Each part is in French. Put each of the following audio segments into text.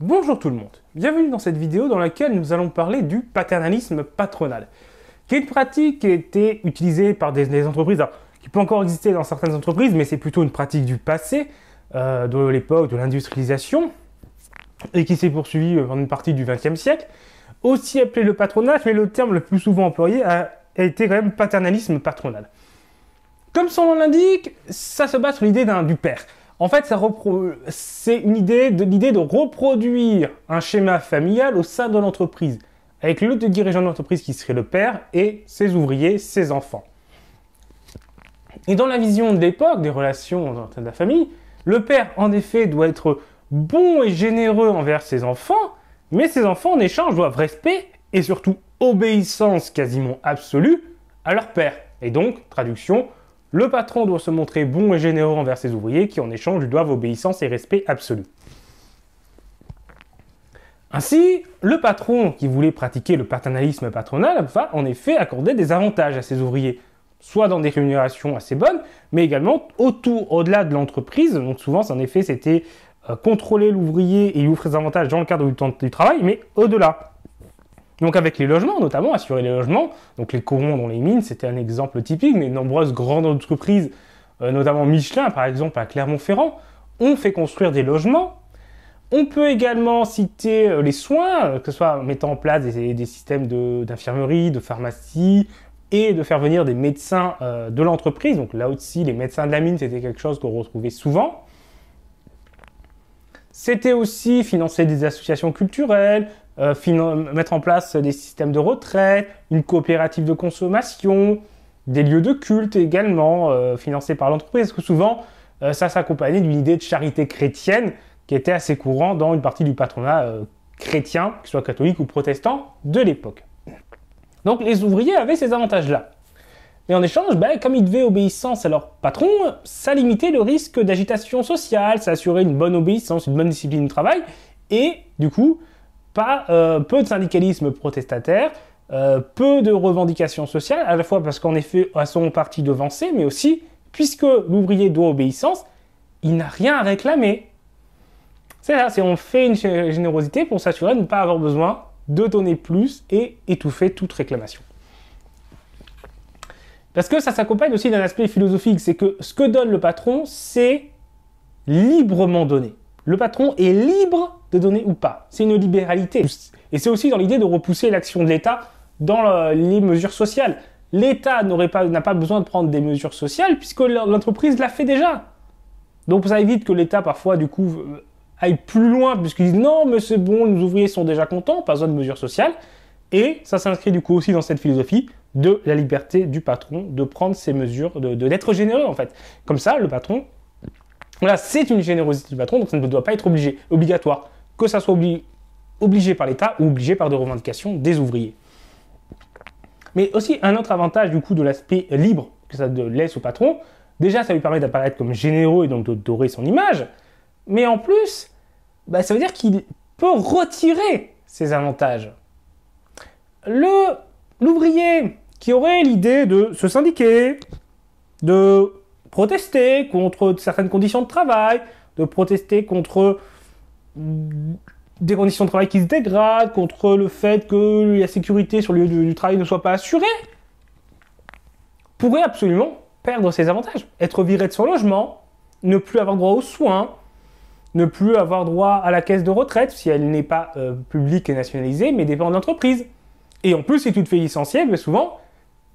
Bonjour tout le monde, bienvenue dans cette vidéo dans laquelle nous allons parler du paternalisme patronal, qui est une pratique qui a été utilisée par des, entreprises, qui peut encore exister dans certaines entreprises, mais c'est plutôt une pratique du passé, euh, de l'époque de l'industrialisation, et qui s'est poursuivie pendant euh, une partie du XXe siècle, aussi appelé le patronage, mais le terme le plus souvent employé a, été quand même paternalisme patronal. Comme son nom l'indique, ça se base sur l'idée du père. En fait, c'est une idée de l'idée de reproduire un schéma familial au sein de l'entreprise, avec le dirigeant de l'entreprise qui serait le père et ses ouvriers, ses enfants. Et dans la vision de l'époque des relations sein de la famille, le père, en effet, doit être bon et généreux envers ses enfants, mais ses enfants, en échange, doivent respect et surtout obéissance quasiment absolue à leur père. Et donc, traduction, le patron doit se montrer bon et généreux envers ses ouvriers qui en échange lui doivent obéissance et respect absolu. Ainsi, le patron qui voulait pratiquer le paternalisme patronal va en effet accorder des avantages à ses ouvriers, soit dans des rémunérations assez bonnes, mais également autour, au-delà de l'entreprise. Donc souvent, en effet, c'était euh, contrôler l'ouvrier et lui offrir des avantages dans le cadre du temps du travail, mais au-delà. Donc avec les logements, notamment assurer les logements, donc les corons dans les mines, c'était un exemple typique, mais de nombreuses grandes entreprises, euh, notamment Michelin par exemple à Clermont-Ferrand, ont fait construire des logements. On peut également citer euh, les soins, euh, que ce soit en mettant en place des, systèmes d'infirmerie, de, pharmacie, et de faire venir des médecins de l'entreprise. Donc là aussi, les médecins de la mine, c'était quelque chose qu'on retrouvait souvent. C'était aussi financer des associations culturelles, euh, mettre en place des systèmes de retraite, une coopérative de consommation, des lieux de culte également euh, financés par l'entreprise. que souvent, euh, ça s'accompagnait d'une idée de charité chrétienne qui était assez courante dans une partie du patronat chrétien, que ce soit catholique ou protestant, de l'époque. Donc les ouvriers avaient ces avantages-là. Et en échange, ben, comme ils devaient obéissance à leur patron, ça limitait le risque d'agitation sociale, ça assurait une bonne obéissance, une bonne discipline de travail, et du coup, pas euh, peu de syndicalisme protestataire, euh, peu de revendications sociales, à la fois parce qu'en effet, à sont parti devancer, mais aussi, puisque l'ouvrier doit obéissance, il n'a rien à réclamer. C'est ça, c'est on fait une générosité pour s'assurer de ne pas avoir besoin de donner plus et étouffer toute réclamation. Parce que ça s'accompagne aussi d'un aspect philosophique, c'est que ce que donne le patron, c'est librement donné. Le patron est libre de donner ou pas. C'est une libéralité. Et c'est aussi dans l'idée de repousser l'action de l'État dans euh, les mesures sociales. L'État pas, n'a pas besoin de prendre des mesures sociales puisque l'entreprise l'a fait déjà. Donc ça évite que l'État parfois du coup euh, aille plus loin puisqu'il dit non mais c'est bon, nos ouvriers sont déjà contents, pas besoin de mesures sociales. Et ça s'inscrit du coup aussi dans cette philosophie de la liberté du patron de prendre ses mesures, de, d'être généreux en fait. Comme ça, le patron, voilà, c'est une générosité du patron, donc ça ne doit pas être obligé, obligatoire, que ça soit obligé par l'État ou obligé par des revendications des ouvriers. Mais aussi un autre avantage du coup de l'aspect libre que ça laisse au patron, déjà ça lui permet d'apparaître comme généreux et donc de dorer son image, mais en plus, bah, ça veut dire qu'il peut retirer ses avantages. Le l'ouvrier qui aurait l'idée de se syndiquer, de protester contre certaines conditions de travail, de protester contre mm, des conditions de travail qui se dégradent, contre le fait que la sécurité sur le lieu du, travail ne soit pas assurée, pourrait absolument perdre ses avantages. Être viré de son logement, ne plus avoir droit aux soins, ne plus avoir droit à la caisse de retraite si elle n'est pas euh, publique et nationalisée, mais dépend de l'entreprise. Et en plus, si tu te fais licencier, mais ben souvent,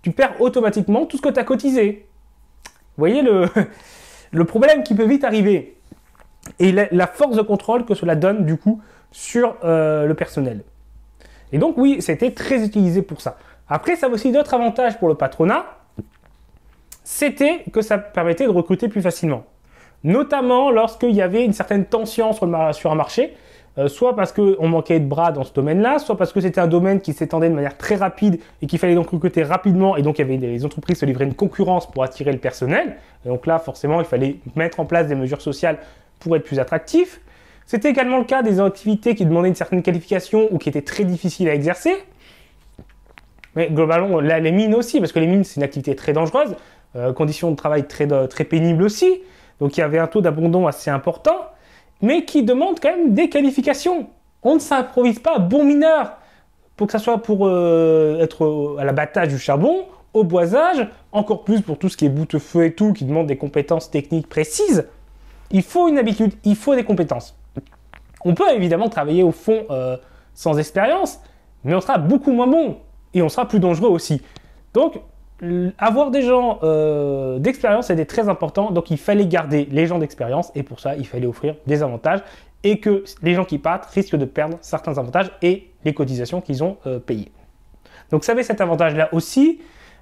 tu perds automatiquement tout ce que tu as cotisé. Vous voyez le, le problème qui peut vite arriver et la, force de contrôle que cela donne du coup sur euh, le personnel. Et donc oui, c'était très utilisé pour ça. Après, ça a aussi d'autres avantages pour le patronat. C'était que ça permettait de recruter plus facilement. Notamment lorsqu'il y avait une certaine tension sur un marché, euh, soit parce qu'on manquait de bras dans ce domaine-là, soit parce que c'était un domaine qui s'étendait de manière très rapide et qu'il fallait donc recruter rapidement, et donc il y avait des entreprises qui se livraient une concurrence pour attirer le personnel. donc là, forcément, il fallait mettre en place des mesures sociales pour être plus attractif. C'était également le cas des activités qui demandaient une certaine qualification ou qui étaient très difficiles à exercer. Mais globalement, euh, là, les mines aussi, parce que les mines, c'est une activité très dangereuse, euh, conditions de travail très, très pénibles aussi. Donc il y avait un taux d'abandon assez important mais qui demande quand même des qualifications. On ne s'improvise pas bon mineur, pour que ça soit pour euh, être à l'abattage du charbon, au boisage, encore plus pour tout ce qui est boutefeu et tout, qui demande des compétences techniques précises. Il faut une habitude, il faut des compétences. On peut évidemment travailler au fond euh, sans expérience, mais on sera beaucoup moins bon et on sera plus dangereux aussi. Donc, avoir des gens euh, d'expérience était très important, donc il fallait garder les gens d'expérience et pour ça il fallait offrir des avantages et que les gens qui partent risquent de perdre certains avantages et les cotisations qu'ils ont euh, payées. Donc ça avait cet avantage-là aussi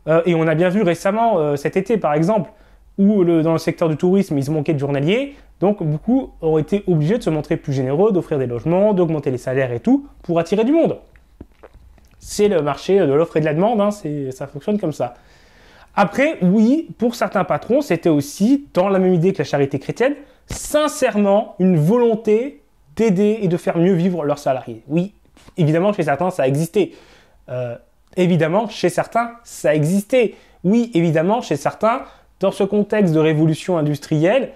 euh, et on a bien vu récemment cet été par exemple où dans le secteur du tourisme ils manquaient de journaliers, donc beaucoup ont été obligés de se montrer plus généreux, d'offrir des logements, d'augmenter les salaires et tout pour attirer du monde. C'est le marché de l'offre et de la demande, hein, ça fonctionne comme ça. Après, oui, pour certains patrons, c'était aussi, dans la même idée que la charité chrétienne, sincèrement une volonté d'aider et de faire mieux vivre leurs salariés. Oui, évidemment, chez certains, ça a existé. Euh, évidemment, chez certains, ça existait. Oui, évidemment, chez certains, dans ce contexte de révolution industrielle,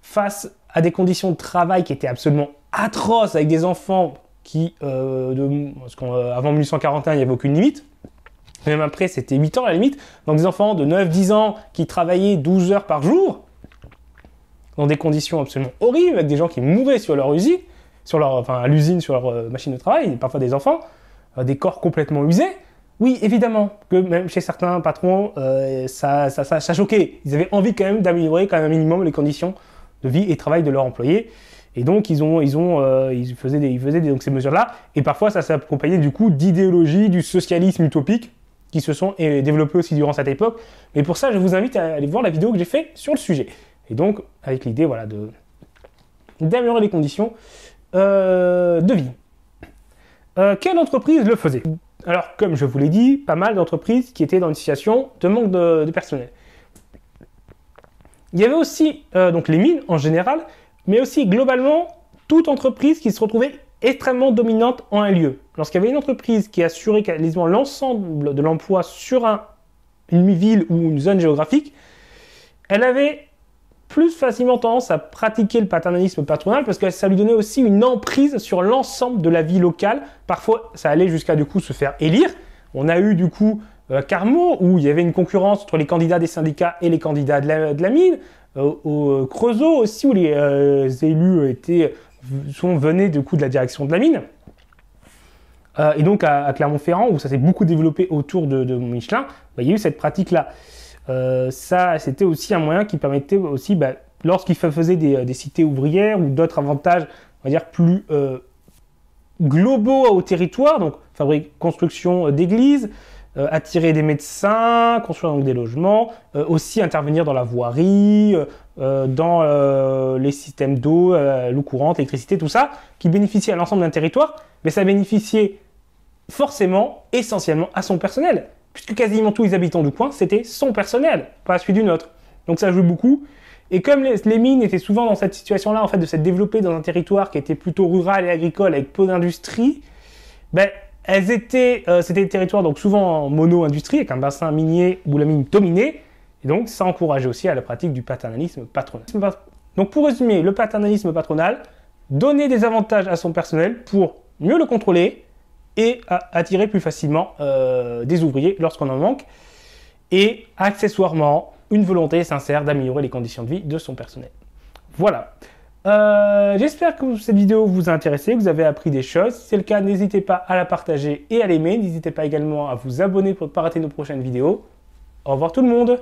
face à des conditions de travail qui étaient absolument atroces, avec des enfants qui, 1841, euh, euh, il n'y avait aucune limite. Même après, c'était 8 ans la limite. Donc des enfants de 9-10 ans qui travaillaient 12 heures par jour, dans des conditions absolument horribles, avec des gens qui mouraient sur leur usine, sur leur, enfin à l'usine, sur leur euh, machine de travail, parfois des enfants, des corps complètement usés. Oui, évidemment, que même chez certains patrons, ça, ça choquait. Ils avaient envie quand même d'améliorer quand même un minimum les conditions de vie et travail de leurs employés. Et donc, ils, ont, ils, euh, faisaient, donc, ces mesures-là. Et parfois, ça s'accompagnait du coup d'idéologies du socialisme utopique qui se sont euh, développées aussi durant cette époque. Mais pour ça, je vous invite à aller voir la vidéo que j'ai faite sur le sujet. Et donc, avec l'idée voilà, de, d'améliorer les conditions euh, de vie. quelle entreprise le faisait Alors, comme je vous l'ai dit, pas mal d'entreprises qui étaient dans une situation de manque de, personnel. Il y avait aussi donc les mines en général, mais aussi globalement toute entreprise qui se retrouvait extrêmement dominante en un lieu. Lorsqu'il y avait une entreprise qui assurait quasiment l'ensemble de l'emploi sur une ville ou une zone géographique, elle avait plus facilement tendance à pratiquer le paternalisme patronal parce que ça lui donnait aussi une emprise sur l'ensemble de la vie locale. Parfois, ça allait jusqu'à du coup se faire élire. On a eu du coup euh, carmaux où il y avait une concurrence entre les candidats des syndicats et les candidats de la, mine, euh, au euh, Creusot aussi, où les élus étaient, sont, venaient du coup de la direction de la mine. et donc à, Clermont-Ferrand, où ça s'est beaucoup développé autour de, Michelin, bah, il y a eu cette pratique-là. ça, c'était aussi un moyen qui permettait aussi, bah, lorsqu'il faisait des, cités ouvrières ou d'autres avantages, on va dire, plus globaux au territoire, donc fabrique, construction d'églises, euh, attirer des médecins, construire donc des logements, euh, aussi intervenir dans la voirie, euh, dans les systèmes d'eau, l'eau courante, l'électricité, tout ça, qui bénéficiait à l'ensemble d'un territoire, mais ça bénéficiait forcément, essentiellement à son personnel, puisque quasiment tous les habitants du coin, c'était son personnel, pas celui du autre, Donc ça joue beaucoup. Et comme les, mines étaient souvent dans cette situation-là, en fait, de se développer dans un territoire qui était plutôt rural et agricole, avec peu d'industrie, ben, euh, c'était des territoires donc souvent en mono-industrie, avec un bassin minier ou la mine dominée, et donc ça encourageait aussi à la pratique du paternalisme patronal. Donc pour résumer, le paternalisme patronal, donner des avantages à son personnel pour mieux le contrôler et attirer plus facilement euh, des ouvriers lorsqu'on en manque, et accessoirement une volonté sincère d'améliorer les conditions de vie de son personnel. Voilà. Euh, j'espère que cette vidéo vous a intéressé, que vous avez appris des choses. Si c'est le cas, n'hésitez pas à la partager et à l'aimer. N'hésitez pas également à vous abonner pour ne pas rater nos prochaines vidéos. Au revoir tout le monde